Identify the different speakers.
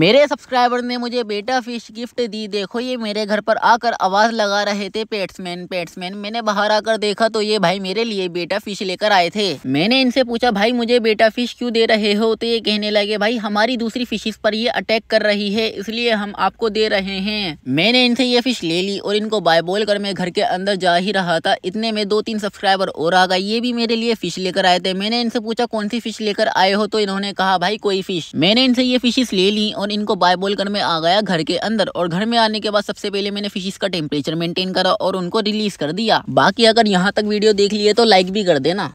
Speaker 1: मेरे सब्सक्राइबर ने मुझे बेटा फिश गिफ्ट दी देखो ये मेरे घर पर आकर आवाज़ लगा रहे थे पेट्समैन पेट्समैन मैंने बाहर आकर देखा तो ये भाई मेरे लिए बेटा फिश लेकर आए थे मैंने इनसे पूछा भाई मुझे बेटा फिश क्यों दे रहे हो तो ये कहने लगे भाई हमारी दूसरी फिशेस पर ये अटैक कर रही है इसलिए हम आपको दे रहे हैं मैंने इनसे ये फिश ले ली और इनको बाय बोल कर मैं घर के अंदर जा ही रहा था इतने में दो तीन सब्सक्राइबर और आ गए ये भी मेरे लिए फिश लेकर आए थे मैंने इनसे पूछा कौन सी फिश लेकर आए हो तो इन्होंने कहा भाई कोई फिश मैंने इनसे ये फिशेस ले ली और इनको बाय बोल कर मैं आ गया घर के अंदर और घर में आने के बाद सबसे पहले मैंने फिशिस का टेम्परेचर मेंटेन करा और उनको रिलीज कर दिया बाकी अगर यहाँ तक वीडियो देख लिए तो लाइक भी कर देना